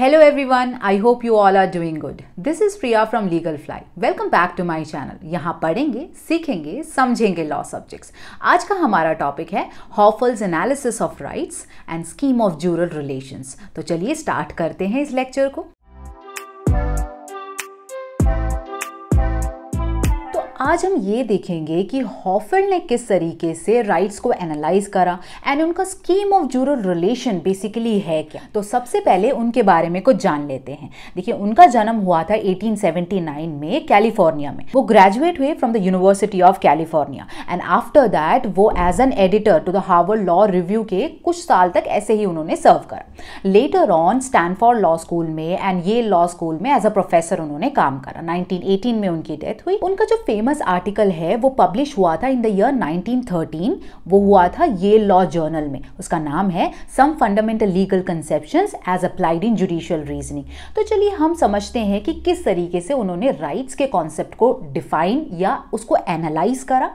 Hello everyone, I hope you all are doing good. This is Priya from Legal Fly. Welcome back to my channel. यहाँ पढ़ेंगे सीखेंगे समझेंगे law subjects. आज का हमारा topic है Hoffel's analysis of rights and scheme of jural relations. तो चलिए start करते हैं इस lecture को आज हम ये देखेंगे कि हॉफेल ने किस तरीके से राइट्स को एनालाइज करा एंड उनका scheme of jural relation basically है क्या तो सबसे पहले उनके बारे में कुछ जान लेते हैं देखिए उनका जन्म हुआ था 1879 में कैलिफोर्निया में वो ग्रेजुएट हुए from the University of California and after that वो as an editor to the Harvard law review के कुछ साल तक ऐसे ही उन्होंने सर्व करा later on Stanford law school में एंड ये लॉ स्कूल में एज अ प्रोफेसर उन्होंने काम करा नाइनटीन में उनकी डेथ हुई उनका जो फेमस फेमस आर्टिकल है वो पब्लिश हुआ था इन द ईयर 1913 वो हुआ था ये लॉ जर्नल में उसका नाम है some fundamental legal conceptions as applied in judicial reasoning तो चलिए हम समझते हैं कि किस तरीके से उन्होंने राइट्स के कॉन्सेप्ट को डिफाइन या उसको एनालाइज करा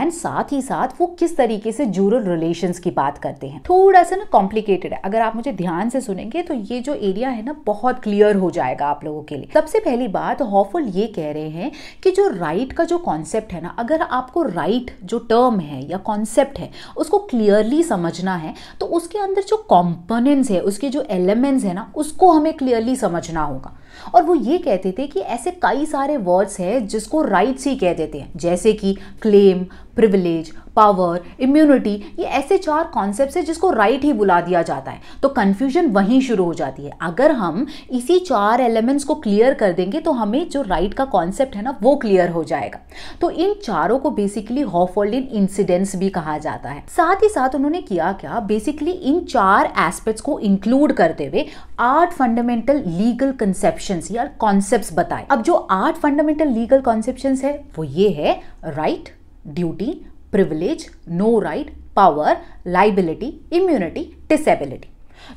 एंड साथ ही साथ वो किस तरीके से जूरल रिलेशंस की बात करते हैं थोड़ा सा ना कॉम्प्लिकेटेड है अगर आप मुझे ध्यान से सुनेंगे तो ये जो एरिया है ना बहुत क्लियर हो जाएगा आप लोगों के लिए सबसे पहली बात हॉफुल ये कह रहे हैं कि जो राइट का जो कॉन्सेप्ट है ना अगर आपको राइट right जो टर्म है या कॉन्सेप्ट है उसको क्लियरली समझना है तो उसके अंदर जो कॉम्पोनेंट्स है उसके जो एलिमेंट्स है ना उसको हमें क्लियरली समझना होगा और वो ये कहते थे कि ऐसे कई सारे वर्ड्स हैं जिसको राइट्स ही कह देते हैं जैसे कि क्लेम प्रिविलेज पावर इम्यूनिटी ये ऐसे चार कॉन्सेप्ट है जिसको राइट ही बुला दिया जाता है तो कन्फ्यूजन वहीं शुरू हो जाती है अगर हम इसी चार एलिमेंट्स को क्लियर कर देंगे तो हमें जो राइट right का कॉन्सेप्ट है ना वो क्लियर हो जाएगा तो इन चारों को बेसिकली हॉफोल्डिन इंसिडेंट्स भी कहा जाता है साथ ही साथ उन्होंने किया क्या बेसिकली इन चार एस्पेक्ट्स को इंक्लूड करते हुए आठ फंडामेंटल लीगल कंसेप्शन या कॉन्सेप्ट बताए अब जो आठ फंडामेंटल लीगल कॉन्सेप्शन है वो ये है right right, duty privilege no right power liability immunity disability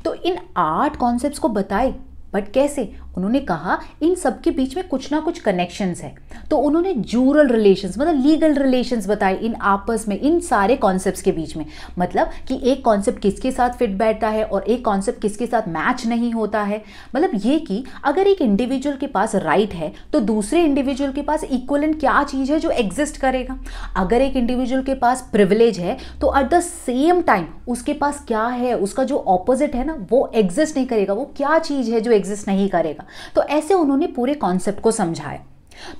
तो इन आठ कॉन्सेप्ट को बताए बट कैसे उन्होंने कहा इन सब के बीच में कुछ ना कुछ कनेक्शंस है तो उन्होंने जूरल रिलेशंस मतलब लीगल रिलेशंस बताए इन आपस में इन सारे कॉन्सेप्ट्स के बीच में मतलब कि एक कॉन्सेप्ट किसके साथ फिट बैठता है और एक कॉन्सेप्ट किसके साथ मैच नहीं होता है मतलब ये कि अगर एक इंडिविजुअल के पास राइट right है तो दूसरे इंडिविजुअल के पास इक्वलेंट क्या चीज़ है जो एग्जिस्ट करेगा अगर एक इंडिविजुअल के पास प्रिविलेज है तो एट द सेम टाइम उसके पास क्या है उसका जो ऑपोजिट है ना वो एग्जिस्ट नहीं करेगा वो क्या चीज़ है जो एग्जिस्ट नहीं करेगा तो ऐसे उन्होंने पूरे कॉन्सेप्ट को समझाया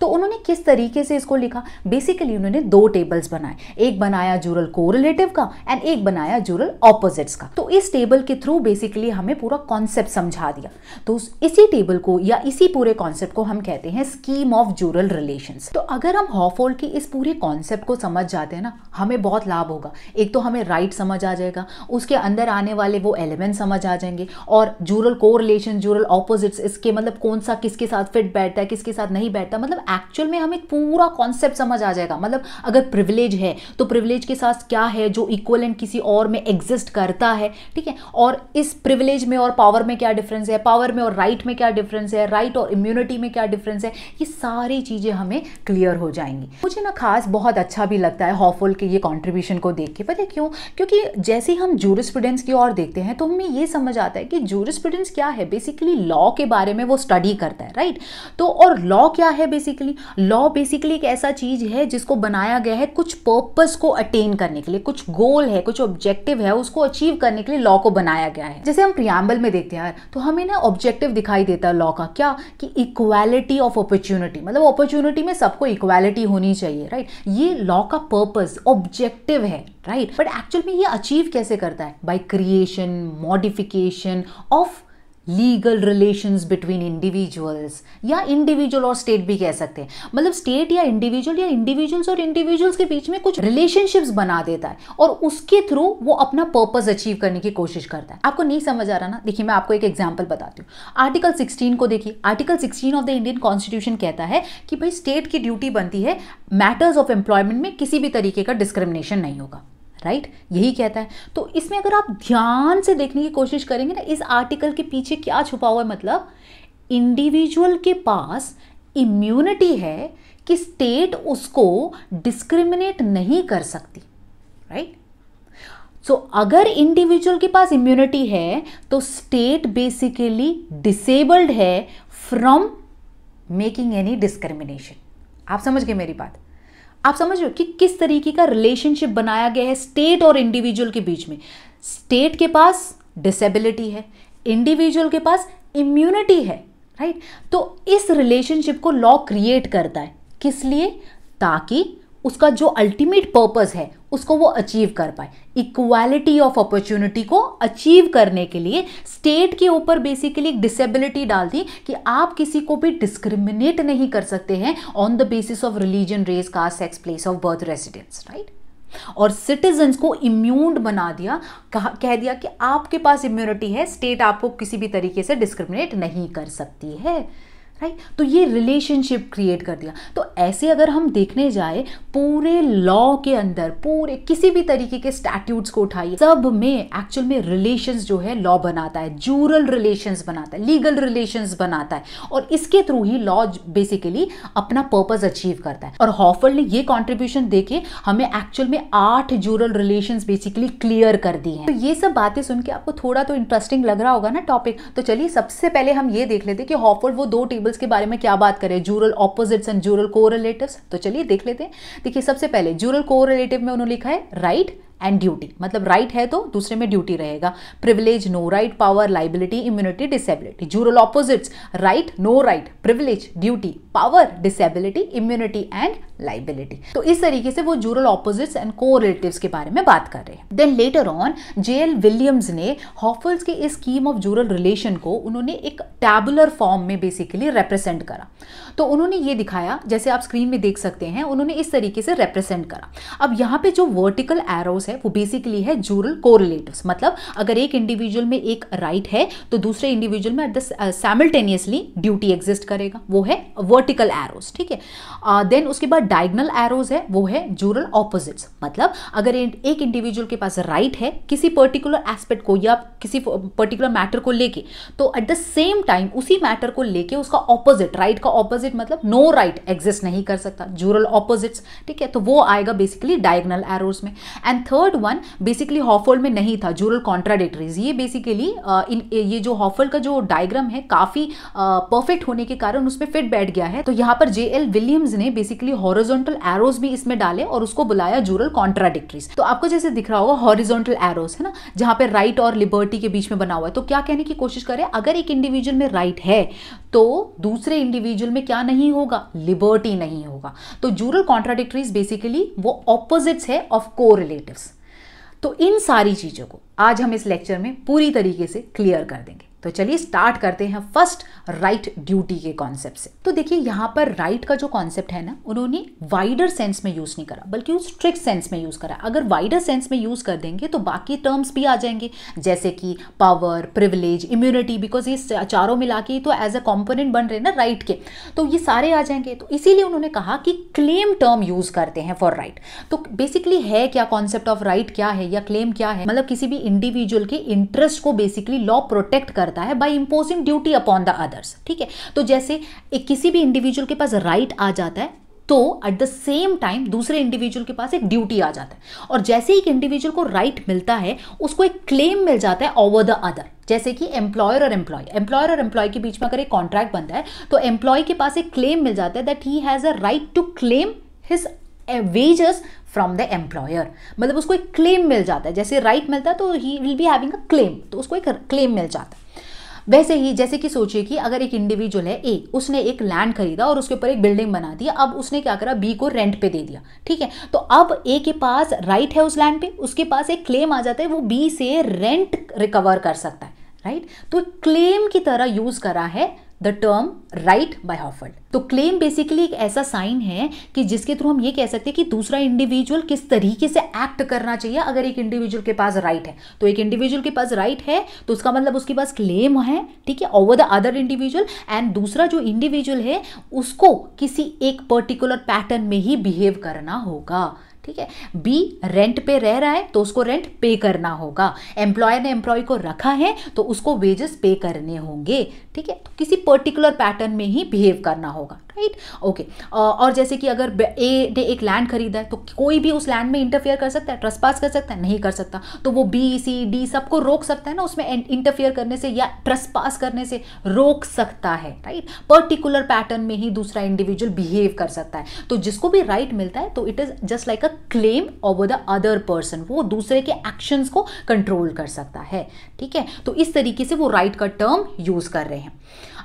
तो उन्होंने किस तरीके से इसको लिखा बेसिकली उन्होंने दो टेबल्स बनाए एक बनाया जूरल कोरिलेटिव का एंड एक बनाया जूरल ऑपोजिट्स का तो इस टेबल के थ्रू बेसिकली हमें पूरा कॉन्सेप्ट समझा दिया तो इसी टेबल को या इसी पूरे कॉन्सेप्ट को हम कहते हैं स्कीम ऑफ जूरल रिलेशन तो अगर हम हॉफोल की इस पूरे कॉन्सेप्ट को समझ जाते हैं ना हमें बहुत लाभ होगा एक तो हमें राइट right समझ आ जाएगा उसके अंदर आने वाले वो एलिमेंट समझ आ जाएंगे और जूरल को रिलेशन जूरल ऑपोजिट्स इसके मतलब कौन सा किसके साथ फिट बैठता है किसके साथ नहीं बैठता मतलब एक्चुअल में हमें पूरा कॉन्सेप्ट समझ आ जाएगा मतलब अगर प्रिविलेज है तो प्रिविलेज के साथ क्या है जो एंड किसी और में एग्जिस्ट करता है ठीक है और इस प्रिविलेज में और पावर में क्या डिफरेंस है पावर में और राइट right में क्या डिफरेंस है राइट right और इम्यूनिटी में क्या डिफरेंस है ये सारी चीज़ें हमें क्लियर हो जाएंगी मुझे ना खास बहुत अच्छा भी लगता है हॉफुल के ये कॉन्ट्रीब्यूशन को देख के पता है क्यों क्योंकि जैसे हम जूरिस्प्रूडेंस की ओर देखते हैं तो हमें ये समझ आता है कि जूरिस्प्रूडेंस क्या है बेसिकली लॉ के बारे में वो स्टडी करता है राइट तो और लॉ क्या है बेसिकली लॉ बेसिकली एक ऐसा चीज है जिसको बनाया गया है कुछ पर्पस को अटेन करने के लिए कुछ गोल है कुछ ऑब्जेक्टिव है उसको अचीव करने के लिए लॉ को बनाया गया है जैसे हम प्रियाम्बल में देखते हैं तो हमें ना ऑब्जेक्टिव दिखाई देता है लॉ का क्या कि इक्वालिटी ऑफ अपॉर्चुनिटी मतलब अपॉर्चुनिटी में सबको इक्वालिटी होनी चाहिए राइट ये लॉ का पर्पज ऑब्जेक्टिव है राइट बट एक्चुअल में ये अचीव कैसे करता है by creation modification of legal relations between individuals या इंडिविजुअल और स्टेट भी कह सकते हैं मतलब स्टेट या इंडिविजुअल या इंडिविजुअल्स और इंडिविजुअल्स के बीच में कुछ रिलेशनशिप्स बना देता है और उसके थ्रू वो अपना पर्पज अचीव करने की कोशिश करता है आपको नहीं समझ आ रहा ना देखिए मैं आपको एक एग्जाम्पल बताती हूँ आर्टिकल सिक्सटीन को देखिए article sixteen of the Indian constitution कहता है कि भाई स्टेट की ड्यूटी बनती है मैटर्स ऑफ एम्प्लॉयमेंट में किसी भी तरीके का डिस्क्रिमिनेशन नहीं होगा राइट यही कहता है तो इसमें अगर आप ध्यान से देखने की कोशिश करेंगे ना इस आर्टिकल के पीछे क्या छुपा हुआ है मतलब इंडिविजुअल के पास इम्यूनिटी है कि स्टेट उसको डिस्क्रिमिनेट नहीं कर सकती राइट right? सो so, अगर इंडिविजुअल के पास इम्यूनिटी है तो स्टेट बेसिकली डिसेबल्ड है फ्रॉम मेकिंग एनी डिस्क्रिमिनेशन आप समझ गए मेरी बात आप समझ रहे हो कि किस तरीके का रिलेशनशिप बनाया गया है स्टेट और इंडिविजुअल के बीच में स्टेट के पास डिसेबिलिटी है इंडिविजुअल के पास इम्यूनिटी है राइट तो इस रिलेशनशिप को लॉ क्रिएट करता है किस लिए ताकि उसका जो अल्टीमेट पर्पस है उसको वो अचीव कर पाए इक्वालिटी ऑफ अपॉर्चुनिटी को अचीव करने के लिए स्टेट के ऊपर बेसिकली एक डिसेबिलिटी डाल दी कि आप किसी को भी डिस्क्रिमिनेट नहीं कर सकते हैं on the basis of religion race caste sex place of birth residence right और सिटीजन को इम्यून बना दिया कह दिया कि आपके पास इम्यूनिटी है स्टेट आपको किसी भी तरीके से डिस्क्रिमिनेट नहीं कर सकती है राइट तो ये रिलेशनशिप क्रिएट कर दिया तो ऐसे अगर हम देखने जाए पूरे लॉ के अंदर पूरे किसी भी तरीके के स्टैट्यूट्स को उठाइए सब में एक्चुअल में रिलेशंस जो है लॉ बनाता है जूरल रिलेशंस बनाता है लीगल रिलेशंस बनाता है और इसके थ्रू ही लॉ बेसिकली अपना पर्पज अचीव करता है और हॉफल ने ये कॉन्ट्रीब्यूशन देखे हमें एक्चुअल में आठ जूरल रिलेशन बेसिकली क्लियर कर दी है तो ये सब बातें सुन के आपको थोड़ा तो इंटरेस्टिंग लग रहा होगा ना टॉपिक तो चलिए सबसे पहले हम ये देख लेते कि हॉफल वो दो टीम टेबल्स के बारे में क्या बात करें jural opposites and jural correlatives तो चलिए देख लेते हैं देखिए सबसे पहले जूरल कोरिलेटिव में उन्होंने लिखा है राइट एंड ड्यूटी मतलब राइट right है तो दूसरे में ड्यूटी रहेगा privilege no right power liability immunity disability jural opposites right no right privilege duty power disability immunity and liability तो इस तरीके से वो jural opposites and correlative के बारे में बात कर रहे हैं then later on J L Williams ने हॉफल्स के इस स्कीम ऑफ जूरल रिलेशन को उन्होंने एक टैबुलर फॉर्म में बेसिकली रिप्रेजेंट करा तो उन्होंने ये दिखाया जैसे आप स्क्रीन में देख सकते हैं उन्होंने इस तरीके से रिप्रेजेंट करा अब यहाँ पे जो वर्टिकल एरोज रिलेटिव्स है वो बेसिकली है जूरल कोरिलेटिव्स मतलब अगर एक इंडिविजुअल में एक राइट right है तो दूसरे इंडिविजुअल में at the simultaneously duty exist करेगा वो है वर्टिकल एरोज ठीक है देन uh, उसके बाद डायग्नल एरोज है वो है जूरल ऑपोजिट्स मतलब अगर एक इंडिविजुअल के पास राइट right है किसी पर्टिकुलर एस्पेक्ट को या किसी पर्टिकुलर मैटर को लेके तो एट द सेम टाइम उसी मैटर को लेके उसका ऑपोजिट राइट right का ऑपोजिट मतलब नो राइट एग्जिस्ट नहीं कर सकता जूरल ऑपोजिट्स ठीक है तो वो आएगा बेसिकली डायग्नल एरोज में and third one basically Hohfeld में नहीं था जूरल कॉन्ट्राडिक्टरीज ये बेसिकली uh, ये जो हॉफल का जो डायग्राम है काफ़ी परफेक्ट uh, होने के कारण उसमें फिट बैठ गया है तो यहाँ पर जे एल विलियम्स ने बेसिकली हॉरिजोंटल एरोज भी इसमें डाले और उसको बुलाया जूरल कॉन्ट्राडिक्टरीज तो आपको जैसे दिख रहा होगा हॉरिजोंटल एरोज है ना जहां पर राइट और लिबर्टी के बीच में बना हुआ है तो क्या कहने की कोशिश करें अगर एक इंडिविजुअल में राइट है तो दूसरे इंडिविजुअल में क्या नहीं होगा लिबर्टी नहीं होगा तो जूरल कॉन्ट्राडिक्टरीज बेसिकली वो ऑपोजिट्स है ऑफ को तो इन सारी चीज़ों को आज हम इस लेक्चर में पूरी तरीके से क्लियर कर देंगे तो चलिए स्टार्ट करते हैं फर्स्ट राइट ड्यूटी के कॉन्सेप्ट से तो देखिए यहां पर राइट right का जो कॉन्सेप्ट है ना उन्होंने वाइडर सेंस में यूज़ नहीं करा बल्कि स्ट्रिक्ट सेंस में यूज़ करा अगर वाइडर सेंस में यूज़ कर देंगे तो बाकी टर्म्स भी आ जाएंगे जैसे कि पावर प्रिविलेज इम्यूनिटी बिकॉज ये चारों मिला के तो एज अ कॉम्पोनेंट बन रहे ना राइट right के तो ये सारे आ जाएंगे तो इसीलिए उन्होंने कहा कि क्लेम टर्म यूज़ करते हैं फॉर राइट right. तो बेसिकली है क्या कॉन्सेप्ट ऑफ राइट क्या है या क्लेम क्या है मतलब किसी भी इंडिविजुअल के इंटरेस्ट को बेसिकली लॉ प्रोटेक्ट कर जाता है by imposing duty upon the others ठीक है तो जैसे एक किसी भी इंडिविजुअल के पास राइट right आ जाता है तो एट द सेम टाइम दूसरे इंडिविजुअल के पास एक ड्यूटी आ जाता है और जैसे ही एक इंडिविजुअल को राइट right मिलता है उसको एक क्लेम मिल जाता है ओवर द अदर जैसे कि एम्प्लॉयर और एम्प्लॉय एम्प्लॉयर और एम्प्लॉय के बीच में अगर एक कॉन्ट्रैक्ट बनता है तो एम्प्लॉय के पास एक क्लेम मिल जाता है that he has a right to claim his wages from the employer मतलब उसको एक क्लेम मिल जाता है जैसे राइट right मिलता है तो he will be having a claim तो उसको एक क्लेम मिल जाता है वैसे ही जैसे कि सोचिए कि अगर एक इंडिविजुअल है ए उसने एक लैंड खरीदा और उसके ऊपर एक बिल्डिंग बना दी अब उसने क्या करा बी को रेंट पे दे दिया ठीक है तो अब ए के पास राइट है उस लैंड पे उसके पास एक क्लेम आ जाता है वो बी से रेंट रिकवर कर सकता है राइट तो क्लेम की तरह यूज करा है the term right by Hohfeld तो क्लेम बेसिकली एक ऐसा साइन है कि जिसके थ्रू हम ये कह सकते हैं कि दूसरा इंडिविजुअल किस तरीके से एक्ट करना चाहिए अगर एक इंडिविजुअल के पास राइट right है तो एक इंडिविजुअल के पास राइट right है तो उसका मतलब उसके पास क्लेम है ठीक है over the other individual and दूसरा जो इंडिविजुअल है उसको किसी एक पर्टिकुलर पैटर्न में ही बिहेव करना होगा ठीक है बी रेंट पे रह रहा है तो उसको रेंट पे करना होगा एम्प्लॉयर ने एम्प्लॉय को रखा है तो उसको वेजेस पे करने होंगे ठीक है तो किसी पर्टिकुलर पैटर्न में ही बिहेव करना होगा राइट ओके और जैसे कि अगर ए ने एक लैंड खरीदा है तो कोई भी उस लैंड में इंटरफेयर कर सकता है पास कर सकता है नहीं कर सकता तो वो बी सी डी सबको रोक सकता है ना उसमें इंटरफेयर करने से या पास करने से रोक सकता है राइट पर्टिकुलर पैटर्न में ही दूसरा इंडिविजुअल बिहेव कर सकता है तो जिसको भी राइट right मिलता है तो it is just like a claim over the other person वो दूसरे के एक्शंस को कंट्रोल कर सकता है ठीक है तो इस तरीके से वो राइट right का टर्म यूज़ कर रहे हैं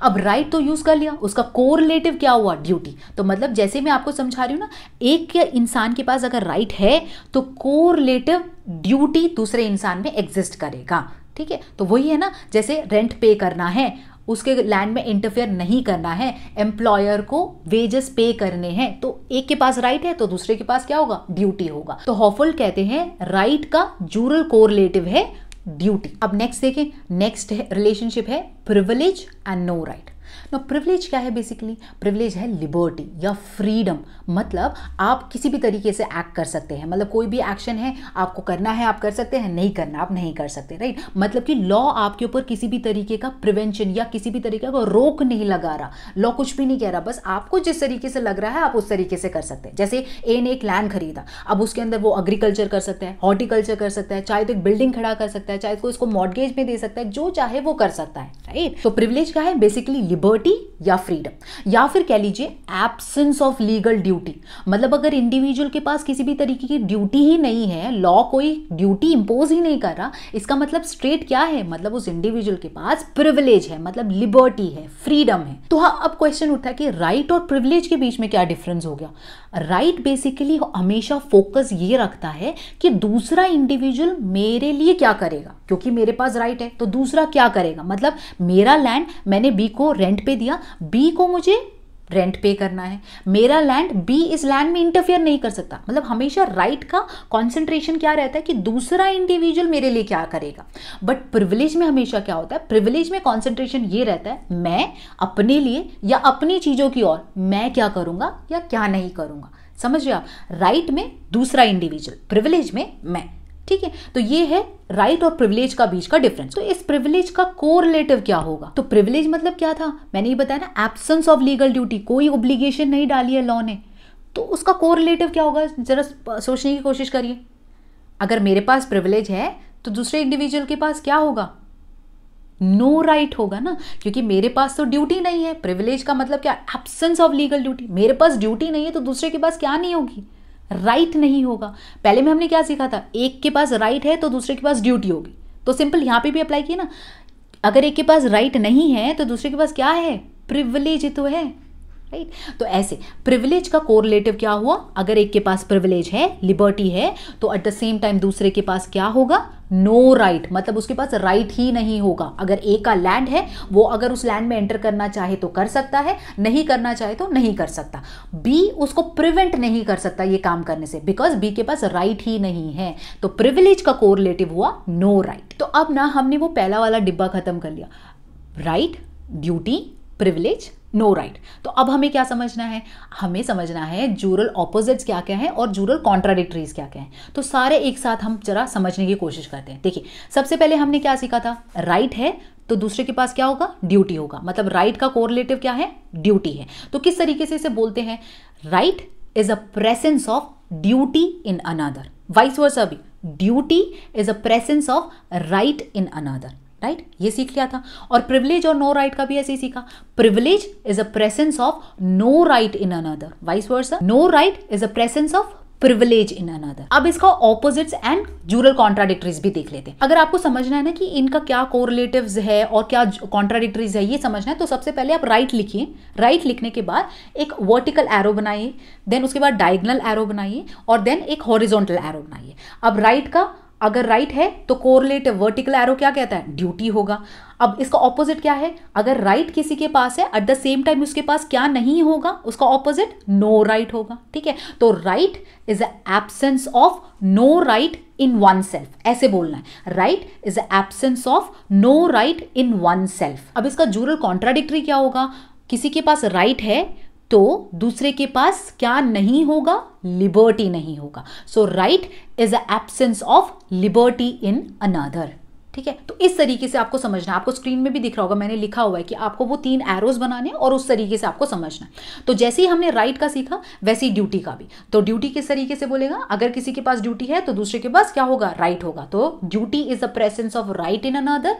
अब राइट right तो यूज़ कर लिया उसका कोरिलेटिव क्या हुआ ड्यूटी तो मतलब जैसे मैं आपको समझा रही हूँ ना एक इंसान के पास अगर राइट right है तो कोरिलेटिव ड्यूटी दूसरे इंसान में एग्जिस्ट करेगा ठीक है तो वही है ना जैसे रेंट पे करना है उसके लैंड में इंटरफेयर नहीं करना है एम्प्लॉयर को वेजेस पे करने हैं तो एक के पास राइट है तो दूसरे के पास क्या होगा ड्यूटी होगा तो हॉफुल कहते हैं राइट का जूरल कोरिलेटिव है ड्यूटी अब नेक्स्ट देखें नेक्स्ट रिलेशनशिप है प्रिविलेज एंड नो राइट ना तो प्रिवलेज क्या है बेसिकली प्रिवलेज है लिबर्टी या फ्रीडम मतलब आप किसी भी तरीके से एक्ट कर सकते हैं मतलब कोई भी एक्शन है आपको करना है आप कर सकते हैं नहीं करना आप नहीं कर सकते राइट मतलब कि लॉ आपके ऊपर किसी भी तरीके का प्रिवेंशन या किसी भी तरीके का रोक नहीं लगा रहा लॉ कुछ भी नहीं कह रहा बस आपको जिस तरीके से लग रहा है आप उस तरीके से कर सकते हैं जैसे ए ने एक लैंड खरीदा अब उसके अंदर वो एग्रीकल्चर कर सकते हैं हॉर्टिकल्चर कर सकता है चाहे तो एक बिल्डिंग खड़ा कर सकता है चाहे तो इसको मॉडगेज में दे सकता है जो चाहे वो कर सकता है राइट तो प्रिवलेज क्या है बेसिकली लिबर्टी प्रॉपर्टी या फ्रीडम या फिर कह लीजिए एब्सेंस ऑफ लीगल ड्यूटी मतलब अगर इंडिविजुअल के पास किसी भी तरीके की ड्यूटी ही नहीं है लॉ कोई ड्यूटी इंपोज ही नहीं कर रहा इसका मतलब स्ट्रेट क्या है मतलब उस इंडिविजुअल के पास प्रिविलेज है मतलब लिबर्टी है फ्रीडम है तो हाँ अब क्वेश्चन उठता है कि राइट और प्रिविलेज के बीच में क्या डिफरेंस हो गया राइट right बेसिकली हमेशा फोकस ये रखता है कि दूसरा इंडिविजुअल मेरे लिए क्या करेगा क्योंकि मेरे पास राइट right है तो दूसरा क्या करेगा मतलब मेरा लैंड मैंने बी को रेंट पे दिया बी को मुझे रेंट पे करना है मेरा लैंड बी इस लैंड में इंटरफेयर नहीं कर सकता मतलब हमेशा राइट का कॉन्सेंट्रेशन क्या रहता है कि दूसरा इंडिविजुअल मेरे लिए क्या करेगा बट प्रिविलेज में हमेशा क्या होता है प्रिविलेज में कॉन्सेंट्रेशन ये रहता है मैं अपने लिए या अपनी चीज़ों की ओर मैं क्या करूँगा या क्या नहीं करूँगा समझ रहे आप राइट में दूसरा इंडिविजुअल प्रिविलेज में मैं ठीक है तो ये है राइट right और प्रिविलेज का बीच का डिफरेंस तो इस प्रिविलेज का कोरिलेटिव क्या होगा तो प्रिविलेज मतलब क्या था मैंने ये बताया ना एब्सेंस ऑफ लीगल ड्यूटी कोई ओब्लिगेशन नहीं डाली है लॉ ने तो उसका कोरिलेटिव क्या होगा जरा सोचने की कोशिश करिए अगर मेरे पास प्रिविलेज है तो दूसरे इंडिविजुअल के पास क्या होगा नो no राइट right होगा ना क्योंकि मेरे पास तो ड्यूटी नहीं है प्रिविलेज का मतलब क्या एब्सेंस ऑफ लीगल ड्यूटी मेरे पास ड्यूटी नहीं है तो दूसरे के पास क्या नहीं होगी राइट नहीं होगा पहले में हमने क्या सीखा था एक के पास राइट है तो दूसरे के पास ड्यूटी होगी तो सिंपल यहां पे भी अप्लाई किया ना अगर एक के पास राइट नहीं है तो दूसरे के पास क्या है प्रिविलेज तो है राइट right? तो ऐसे प्रिविलेज का कोरिलेटिव क्या हुआ अगर एक के पास प्रिविलेज है लिबर्टी है तो एट द सेम टाइम दूसरे के पास क्या होगा नो no राइट right, मतलब उसके पास राइट right ही नहीं होगा अगर एक का लैंड है वो अगर उस लैंड में एंटर करना चाहे तो कर सकता है नहीं करना चाहे तो नहीं कर सकता बी उसको प्रिवेंट नहीं कर सकता ये काम करने से बिकॉज बी के पास राइट right ही नहीं है तो प्रिविलेज का कोरिलेटिव हुआ नो no राइट right. तो अब ना हमने वो पहला वाला डिब्बा खत्म कर लिया right duty privilege no no right right. तो अब हमें क्या समझना है हमें समझना है जूरल ऑपोजिट्स क्या क्या हैं और जूरल कॉन्ट्राडिक्टरीज क्या क्या हैं तो सारे एक साथ हम जरा समझने की कोशिश करते हैं देखिए सबसे पहले हमने क्या सीखा था राइट right है तो दूसरे के पास क्या होगा ड्यूटी होगा मतलब राइट right का कोरिलेटिव क्या है ड्यूटी है तो किस तरीके से इसे बोलते हैं right is a presence of duty in another vice versa भी duty is a presence of right in another right right? ये सीख लिया था और प्रिविलेज और नो no राइट right का भी ऐसे ही सीखा privilege is a presence of no right in another vice versa no right is a presence of privilege in another अब इसका ऑपोजिट्स एंड जूरल कॉन्ट्राडिक्टरीज भी देख लेते हैं अगर आपको समझना है ना कि इनका क्या कोरिलेटिव है और क्या कॉन्ट्राडिक्टरीज है ये समझना है तो सबसे पहले आप राइट right लिखिए राइट right लिखने के बाद एक वर्टिकल एरो बनाइए देन उसके बाद डायगनल एरो बनाइए और देन एक हॉरिजोंटल एरो बनाइए अब राइट right का अगर राइट right है तो कोरलेटिव वर्टिकल एरो क्या कहता है ड्यूटी होगा अब इसका ऑपोजिट क्या है अगर राइट right किसी के पास है एट द सेम टाइम उसके पास क्या नहीं होगा उसका ऑपोजिट नो राइट होगा ठीक है तो right is absence of no right in oneself ऐसे बोलना है right is absence of no right in oneself अब इसका जूरल कॉन्ट्राडिक्टरी क्या होगा किसी के पास राइट right है तो दूसरे के पास क्या नहीं होगा लिबर्टी नहीं होगा so right is a absence of liberty in another ठीक है तो इस तरीके से आपको समझना आपको स्क्रीन में भी दिख रहा होगा मैंने लिखा हुआ है कि आपको वो तीन एरोज बनाने और उस तरीके से आपको समझना तो जैसे ही हमने राइट का सीखा वैसे ही ड्यूटी का भी तो ड्यूटी किस तरीके से बोलेगा अगर किसी के पास ड्यूटी है तो दूसरे के पास क्या होगा राइट right होगा तो duty is the presence of right in another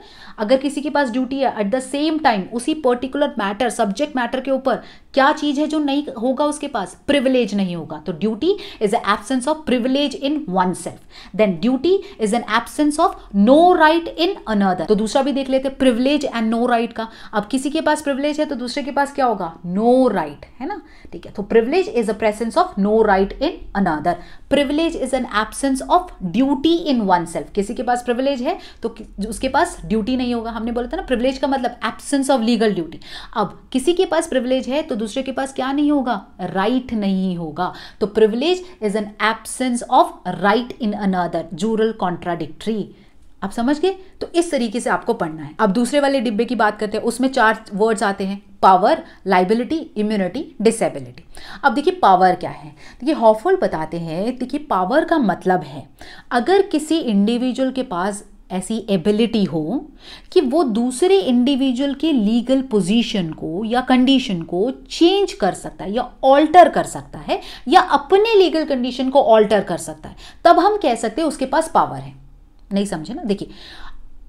अगर किसी के पास ड्यूटी है एट द सेम टाइम उसी पर्टिकुलर मैटर सब्जेक्ट मैटर के ऊपर क्या चीज़ है जो नहीं होगा उसके पास प्रिविलेज नहीं होगा तो duty is an absence of privilege in oneself then duty is an absence of no right in another तो दूसरा भी देख लेते प्रिविलेज एंड नो राइट का अब किसी के पास प्रिविलेज है तो दूसरे के पास क्या होगा नो no राइट right, है ना ठीक है तो privilege is a presence of no right in another privilege is an absence of duty in oneself किसी के पास प्रिविलेज है तो उसके पास ड्यूटी नहीं होगा हमने बोला था ना प्रिविलेज का मतलब एबसेंस ऑफ लीगल ड्यूटी अब किसी के पास प्रिविलेज है तो दूसरे के पास क्या नहीं होगा राइट right नहीं होगा तो privilege is an absence of right in another jural contradictory आप समझ गए तो इस तरीके से आपको पढ़ना है अब दूसरे वाले डिब्बे की बात करते हैं उसमें चार वर्ड्स आते हैं पावर लाइबिलिटी इम्यूनिटी डिसेबिलिटी अब देखिए पावर क्या है देखिए हॉफल बताते हैं देखिए पावर का मतलब है अगर किसी इंडिविजुअल के पास ऐसी एबिलिटी हो कि वो दूसरे इंडिविजुअल के लीगल पोजीशन को या कंडीशन को चेंज कर सकता है या ऑल्टर कर सकता है या अपने लीगल कंडीशन को ऑल्टर कर सकता है तब हम कह सकते हैं उसके पास पावर है नहीं समझे ना देखिए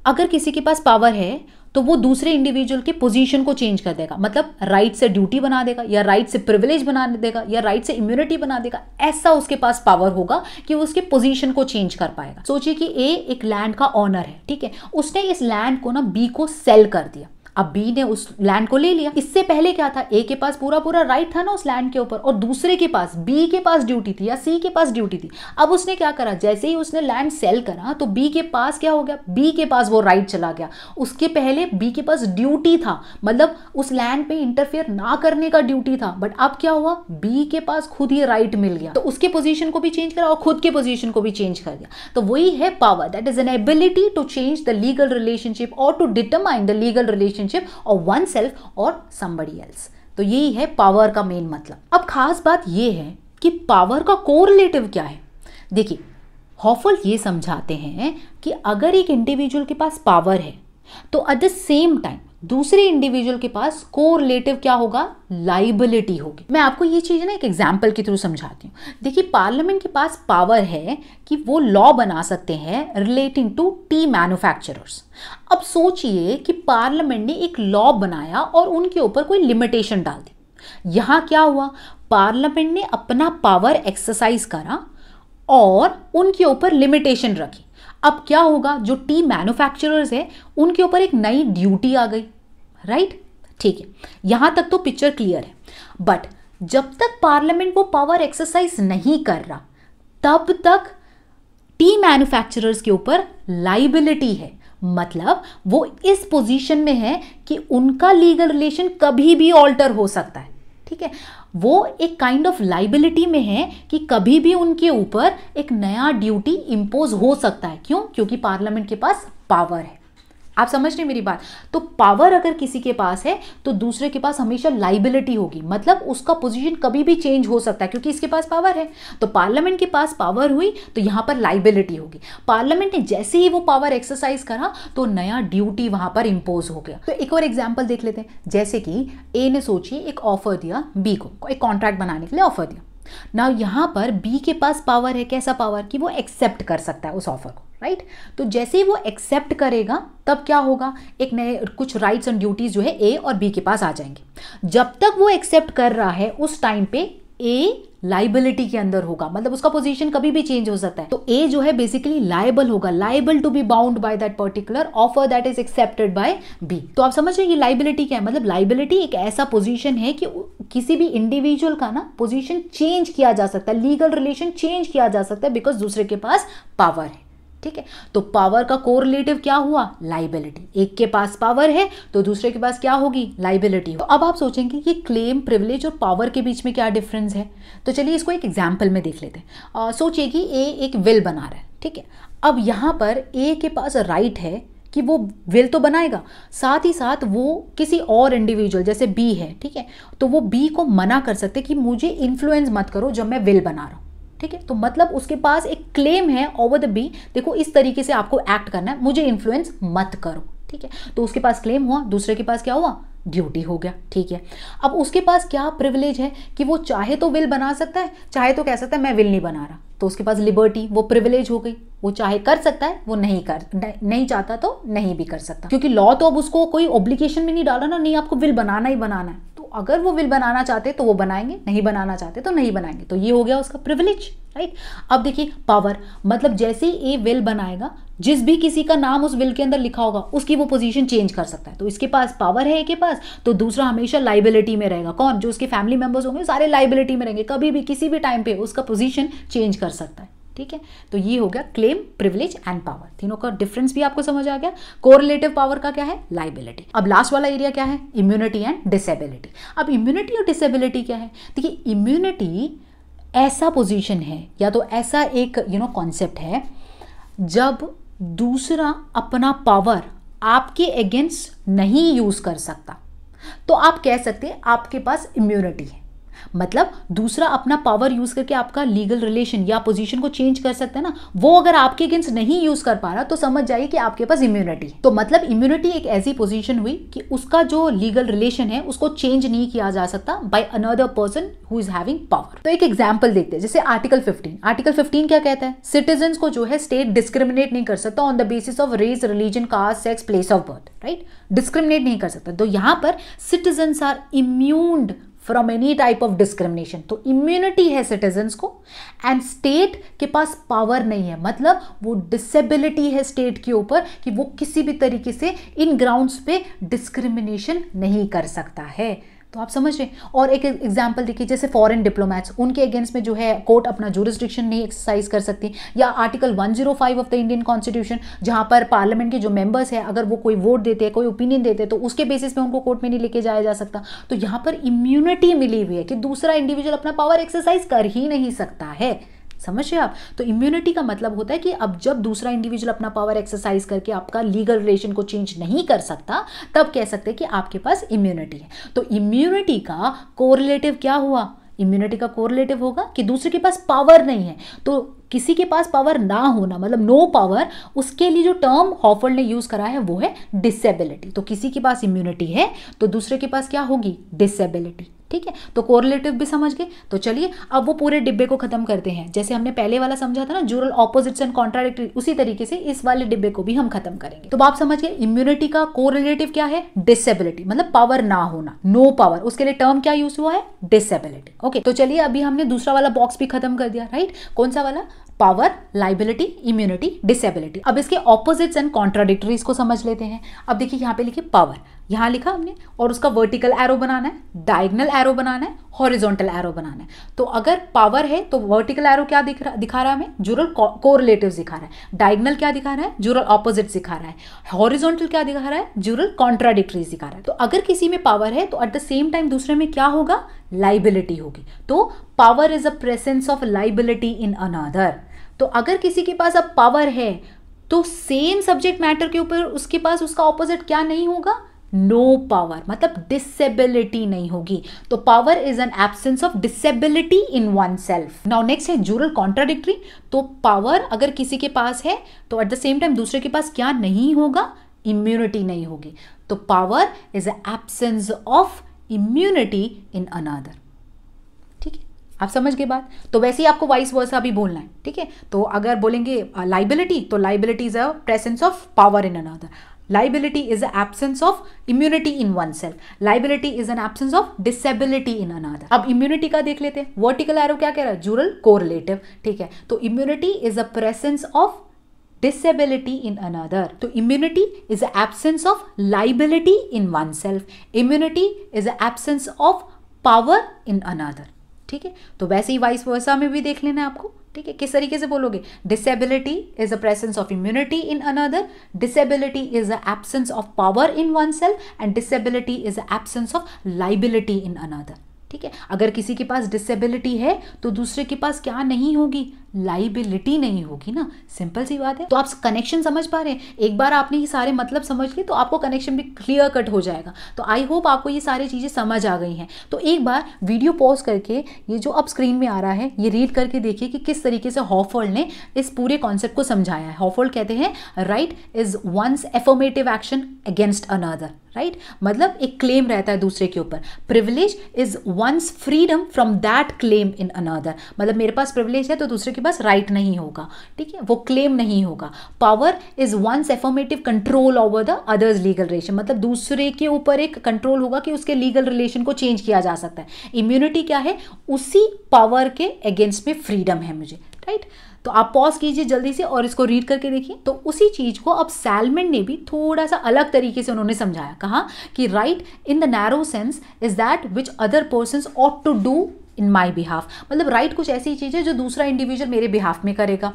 अगर किसी के पास पावर है तो वो दूसरे इंडिविजुअल की पोजीशन को चेंज कर देगा मतलब राइट से ड्यूटी बना देगा या राइट से प्रिविलेज बना देगा या राइट से इम्यूनिटी बना देगा ऐसा उसके पास पावर होगा कि वो उसके पोजीशन को चेंज कर पाएगा सोचिए कि ए एक लैंड का ऑनर है ठीक है उसने इस लैंड को ना बी को सेल कर दिया अब बी ने उस लैंड को ले लिया इससे पहले क्या था ए के पास पूरा पूरा राइट था ना उस लैंड के ऊपर और दूसरे के पास बी के पास ड्यूटी थी या सी के पास ड्यूटी थी अब उसने क्या करा जैसे ही उसने लैंड सेल करा तो बी के पास क्या हो गया बी के पास वो राइट चला गया उसके पहले बी के पास ड्यूटी था मतलब उस लैंड पे इंटरफेयर ना करने का ड्यूटी था बट अब क्या हुआ बी के पास खुद ही राइट मिल गया तो उसके पोजिशन को भी चेंज करा और खुद के पोजिशन को भी चेंज कर दिया तो वही है power that is an ability to change the legal relationship और to determine the legal relation relationship और वन सेल्फ और समबडी एल्स तो यही है पावर का मेन मतलब अब खास बात यह है कि पावर का कोरिलेटिव क्या है देखिए हॉफल ये समझाते हैं कि अगर एक इंडिविजुअल के पास पावर है तो एट द सेम टाइम दूसरे इंडिविजुअल के पास को रिलेटिव क्या होगा लाइबिलिटी होगी मैं आपको ये चीज़ ना एक एग्जाम्पल के थ्रू समझाती हूँ देखिए पार्लियामेंट के पास पावर है कि वो लॉ बना सकते हैं रिलेटिंग टू टी मैन्युफैक्चरर्स अब सोचिए कि पार्लियामेंट ने एक लॉ बनाया और उनके ऊपर कोई लिमिटेशन डाल दी यहां क्या हुआ पार्लियामेंट ने अपना पावर एक्सरसाइज करा और उनके ऊपर लिमिटेशन रखी अब क्या होगा जो टी मैन्युफैक्चरर्स है उनके ऊपर एक नई ड्यूटी आ गई राइट ठीक है यहां तक तो पिक्चर क्लियर है बट जब तक पार्लियामेंट वो पावर एक्सरसाइज नहीं कर रहा तब तक टी मैन्युफैक्चरर्स के ऊपर लाइबिलिटी है मतलब वो इस पोजीशन में है कि उनका लीगल रिलेशन कभी भी ऑल्टर हो सकता है ठीक है वो एक काइंड ऑफ लाइबिलिटी में है कि कभी भी उनके ऊपर एक नया ड्यूटी इम्पोज हो सकता है क्यों क्योंकि पार्लियामेंट के पास पावर है आप समझ रहे मेरी बात तो पावर अगर किसी के पास है तो दूसरे के पास हमेशा लाइबिलिटी होगी मतलब उसका पोजीशन कभी भी चेंज हो सकता है क्योंकि इसके पास पावर है तो पार्लियामेंट के पास पावर हुई तो यहां पर लाइबिलिटी होगी पार्लियामेंट ने जैसे ही वो पावर एक्सरसाइज करा तो नया ड्यूटी वहां पर इंपोज हो गया तो एक और एग्जाम्पल देख लेते हैं जैसे कि ए ने सोची एक ऑफर दिया बी को एक कॉन्ट्रैक्ट बनाने के लिए ऑफर दिया ना यहां पर बी के पास पावर है कैसा पावर कि वो एक्सेप्ट कर सकता है उस ऑफर को राइट तो जैसे ही वो एक्सेप्ट करेगा तब क्या होगा एक नए कुछ राइट्स एंड ड्यूटीज़ जो है ए और बी के पास आ जाएंगे जब तक वो एक्सेप्ट कर रहा है उस टाइम पे ए लाइबिलिटी के अंदर होगा मतलब उसका पोजीशन कभी भी चेंज हो सकता है तो ए जो है बेसिकली लाइबल होगा liable to be bound by that particular offer that is accepted by B तो आप समझ रहे ये लाइबिलिटी क्या है मतलब लाइबिलिटी एक ऐसा पोजीशन है कि किसी भी इंडिविजुअल का ना पोजीशन चेंज किया जा सकता है लीगल रिलेशन चेंज किया जा सकता है बिकॉज दूसरे के पास पावर है ठीक है तो पावर का रिलेटिव क्या हुआ लाइबिलिटी एक के पास पावर है तो दूसरे के पास क्या होगी लाइबिलिटी तो अब आप सोचेंगे ये क्लेम प्रिविलेज और पावर के बीच में क्या डिफरेंस है तो चलिए इसको एक एग्जाम्पल में देख लेते हैं सोचिए कि ए एक विल बना रहा है ठीक है अब यहाँ पर ए के पास राइट है कि वो विल तो बनाएगा साथ ही साथ वो किसी और इंडिविजुअल जैसे बी है ठीक है तो वो बी को मना कर सकते कि मुझे इन्फ्लुएंस मत करो जब मैं विल बना रहा हूँ ठीक है तो मतलब उसके पास एक क्लेम है ओवर द बी देखो इस तरीके से आपको एक्ट करना है मुझे इन्फ्लुएंस मत करो ठीक है तो उसके पास क्लेम हुआ दूसरे के पास क्या हुआ ड्यूटी हो गया ठीक है अब उसके पास क्या प्रिविलेज है कि वो चाहे तो विल बना सकता है चाहे तो कह सकता है मैं विल नहीं बना रहा तो उसके पास लिबर्टी वो प्रिविलेज हो गई वो चाहे कर सकता है वो नहीं कर नहीं चाहता तो नहीं भी कर सकता क्योंकि लॉ तो अब उसको कोई ऑब्लिकेशन में नहीं डाला ना नहीं आपको विल बनाना ही बनाना है अगर वो विल बनाना चाहते तो वो बनाएंगे नहीं बनाना चाहते तो नहीं बनाएंगे तो ये हो गया उसका प्रिविलेज राइट अब देखिए पावर मतलब जैसे ही ए विल बनाएगा जिस भी किसी का नाम उस विल के अंदर लिखा होगा उसकी वो पोजीशन चेंज कर सकता है तो इसके पास पावर है के पास तो दूसरा हमेशा लाइबिलिटी में रहेगा कौन जो उसके फैमिली मेंबर्स होंगे सारे लाइबिलिटी में रहेंगे कभी भी किसी भी टाइम पे उसका पोजीशन चेंज कर सकता है ठीक है तो ये हो गया क्लेम प्रिविलेज एंड पावर तीनों का डिफरेंस भी आपको समझ आ गया कोरिलेटिव पावर का क्या है लाइबिलिटी अब लास्ट वाला एरिया क्या है इम्यूनिटी एंड डिसेबिलिटी अब इम्यूनिटी और डिसेबिलिटी क्या है देखिए इम्यूनिटी ऐसा पोजीशन है या तो ऐसा एक यू नो कॉन्सेप्ट है जब दूसरा अपना पावर आपके अगेंस्ट नहीं यूज़ कर सकता तो आप कह सकते हैं आपके पास इम्यूनिटी है मतलब दूसरा अपना पावर यूज करके आपका लीगल रिलेशन या पोजीशन को चेंज कर सकता है ना वो अगर आपके अगेंस्ट नहीं यूज कर पा रहा तो समझ जाइए कि आपके पास इम्यूनिटी तो मतलब इम्यूनिटी एक ऐसी पोजीशन हुई कि उसका जो लीगल रिलेशन है उसको चेंज नहीं किया जा सकता by another person who is having power तो एक एग्जाम्पल देखते हैं जैसे आर्टिकल फिफ्टीन आर्टिकल फिफ्टीन क्या कहता है सिटीजन को जो है स्टेट डिस्क्रिमिनेट नहीं कर सकता on the basis of race religion caste sex place of birth right discriminate नहीं कर सकता तो यहां पर citizen are immune from any type of discrimination तो इम्यूनिटी है सिटीजन्स को एंड स्टेट के पास पावर नहीं है मतलब वो डिसेबिलिटी है स्टेट के ऊपर कि वो किसी भी तरीके से इन ग्राउंड्स पे डिस्क्रिमिनेशन नहीं कर सकता है तो आप समझ रहे हैं और एक एग्जाम्पल देखिए जैसे फॉरेन डिप्लोमैट्स उनके अगेंस्ट में जो है कोर्ट अपना जोरिस्ट्रिक्शन नहीं एक्सरसाइज कर सकती या article 105 of the Indian constitution जहां पर पार्लियामेंट के जो मेंबर्स हैं अगर वो कोई वोट देते हैं कोई ओपिनियन देते हैं तो उसके बेसिस पे उनको कोर्ट में नहीं लेके जाया जा सकता तो यहाँ पर इम्यूनिटी मिली हुई है कि दूसरा इंडिविजुअल अपना पावर एक्सरसाइज कर ही नहीं सकता है समझ रहे आप तो इम्यूनिटी का मतलब होता है कि अब जब दूसरा इंडिविजुअल अपना पावर एक्सरसाइज करके आपका लीगल रिलेशन को चेंज नहीं कर सकता तब कह सकते हैं कि आपके पास इम्यूनिटी है तो इम्यूनिटी का कोरिलेटिव क्या हुआ इम्यूनिटी का कोरिलेटिव होगा कि दूसरे के पास पावर नहीं है तो किसी के पास पावर ना होना मतलब नो पावर उसके लिए जो टर्म हॉफर्ड ने यूज़ करा है वो है डिसेबिलिटी तो किसी के पास इम्यूनिटी है तो दूसरे के पास क्या होगी डिसेबिलिटी ठीक है तो कोरिलेटिव भी समझ गए तो चलिए अब वो पूरे डिब्बे को खत्म करते हैं जैसे हमने पहले वाला समझा था ना जूरल ऑपोजिट्स एंड कॉन्ट्राडिक्टरी उसी तरीके से इस वाले डिब्बे को भी हम खत्म करेंगे तो आप समझ गए इम्यूनिटी का कोरिलेटिव क्या है डिसेबिलिटी मतलब पावर ना होना नो पावर उसके लिए टर्म क्या यूज हुआ है डिसेबिलिटी ओके तो चलिए अभी हमने दूसरा वाला बॉक्स भी खत्म कर दिया राइट कौन सा वाला पावर लाइबिलिटी इम्यूनिटी डिसेबिलिटी अब इसके ऑपोजिट्स एंड कॉन्ट्राडिक्टरीज को समझ लेते हैं अब देखिए यहाँ पे लिखिए पावर यहां लिखा हमने और उसका वर्टिकल एरो बनाना है डायगनल एरो बनाना है हॉरिजॉन्टल एरो बनाना है तो अगर पावर है तो वर्टिकल एरो क्या दिख रहा दिखा रहा है हमें जुरल कोरिलेटिव दिखा रहा है डायगनल क्या दिखा रहा है जुरल ऑपोजिट दिखा रहा है हॉरिजॉन्टल क्या दिखा रहा है जुरल कॉन्ट्राडिक्टरीज दिखा रहा है तो अगर किसी में पावर है तो एट द सेम टाइम दूसरे में क्या होगा लाइबिलिटी होगी तो power is a presence of liability in another तो अगर किसी के पास अब पावर है तो सेम सब्जेक्ट मैटर के ऊपर उसके पास उसका ऑपोजिट क्या नहीं होगा नो पावर मतलब डिसेबिलिटी नहीं होगी तो power is an absence of disability in oneself now next है जूरल कॉन्ट्राडिक्ट्री तो पावर अगर किसी के पास है तो एट द सेम टाइम दूसरे के पास क्या नहीं होगा इम्यूनिटी नहीं होगी तो power is a absence of immunity in another ठीक है आप समझ गए बात तो वैसे ही आपको वाइस वर्सा भी बोलना है ठीक है तो अगर बोलेंगे लाइबिलिटी uh, तो liability is a presence of power in another Liability is the absence of immunity in one self. Liability is an absence of disability in another. अब immunity का देख लेते हैं वर्टिकल एरो क्या कह रहा है जूरल कोरिलेटिव ठीक है तो immunity is a presence of disability in another तो immunity is the absence of liability in oneself. Immunity is the absence of power in another. ठीक है तो वैसे ही वाइस वर्सा में भी देख लेना है आपको ठीक है किस तरीके से बोलोगे disability is a presence of immunity in another disability is a absence of power in oneself and disability is a absence of liability in another ठीक है अगर किसी के पास डिसेबिलिटी है तो दूसरे के पास क्या नहीं होगी लाइबिलिटी नहीं होगी ना सिंपल सी बात है तो आप कनेक्शन समझ पा रहे हैं एक बार आपने ये सारे मतलब समझ लिए तो आपको कनेक्शन भी क्लियर कट हो जाएगा तो आई होप आपको ये सारी चीज़ें समझ आ गई हैं तो एक बार वीडियो पॉज करके ये जो अब स्क्रीन में आ रहा है ये रीड करके देखिए कि किस तरीके से हॉफोल्ड ने इस पूरे कॉन्सेप्ट को समझाया है हॉफोल्ड कहते हैं right is one's affirmative action against another right right? मतलब एक क्लेम रहता है दूसरे के ऊपर privilege is one's freedom from that claim in another मतलब मेरे पास प्रिविलेज है तो दूसरे के पास राइट right नहीं होगा ठीक है वो क्लेम नहीं होगा power is one's affirmative control over the other's legal relation मतलब दूसरे के ऊपर एक कंट्रोल होगा कि उसके लीगल रिलेशन को चेंज किया जा सकता है इम्यूनिटी क्या है उसी पावर के अगेंस्ट में फ्रीडम है मुझे राइट तो आप पॉज कीजिए जल्दी से और इसको रीड करके देखिए तो उसी चीज़ को अब सैलमेन ने भी थोड़ा सा अलग तरीके से उन्होंने समझाया कहा कि right in the narrow sense is that which other person ought to do in my behalf मतलब राइट कुछ ऐसी चीज़ है जो दूसरा इंडिविजुअल मेरे बिहाफ में करेगा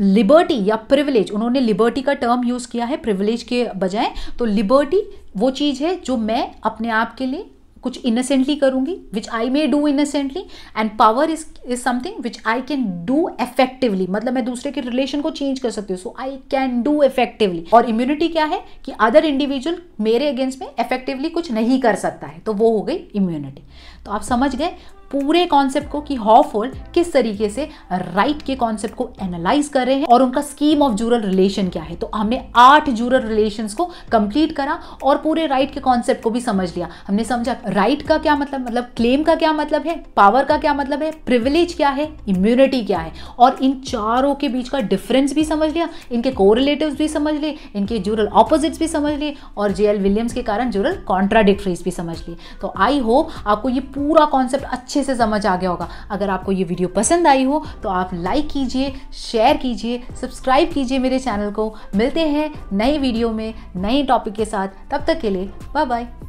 लिबर्टी या प्रिविलेज उन्होंने लिबर्टी का टर्म यूज़ किया है प्रिविलेज के बजाय तो लिबर्टी वो चीज़ है जो मैं अपने आप के लिए कुछ इनोसेंटली करूँगी which I may do innocently and power is is something which I can do effectively मतलब मैं दूसरे के रिलेशन को चेंज कर सकती हूँ so I can do effectively और इम्यूनिटी क्या है कि अदर इंडिविजुअल मेरे अगेंस्ट में इफेक्टिवली कुछ नहीं कर सकता है तो वो हो गई इम्यूनिटी तो आप समझ गए पूरे कॉन्सेप्ट को कि हॉफोल किस तरीके से राइट के कॉन्सेप्ट को एनालाइज कर रहे हैं और उनका स्कीम ऑफ जूरल रिलेशन क्या है तो हमने आठ जूरल रिलेशन को कंप्लीट करा और पूरे राइट के कॉन्सेप्ट को भी समझ लिया हमने समझा राइट का क्या मतलब मतलब क्लेम का क्या मतलब है पावर का क्या मतलब है प्रिविलेज क्या है इम्यूनिटी क्या है और इन चारों के बीच का डिफरेंस भी समझ लिया इनके को भी समझ लिए इनके जूरल ऑपोजिट्स भी समझ लिए और जे विलियम्स के कारण जूरल कॉन्ट्राडिक्ट्रीज भी समझ लिए तो आई होप आपको ये पूरा कॉन्सेप्ट अच्छे अच्छे से समझ आ गया होगा अगर आपको ये वीडियो पसंद आई हो तो आप लाइक कीजिए शेयर कीजिए सब्सक्राइब कीजिए मेरे चैनल को मिलते हैं नई वीडियो में नए टॉपिक के साथ तब तक के लिए बाय बाय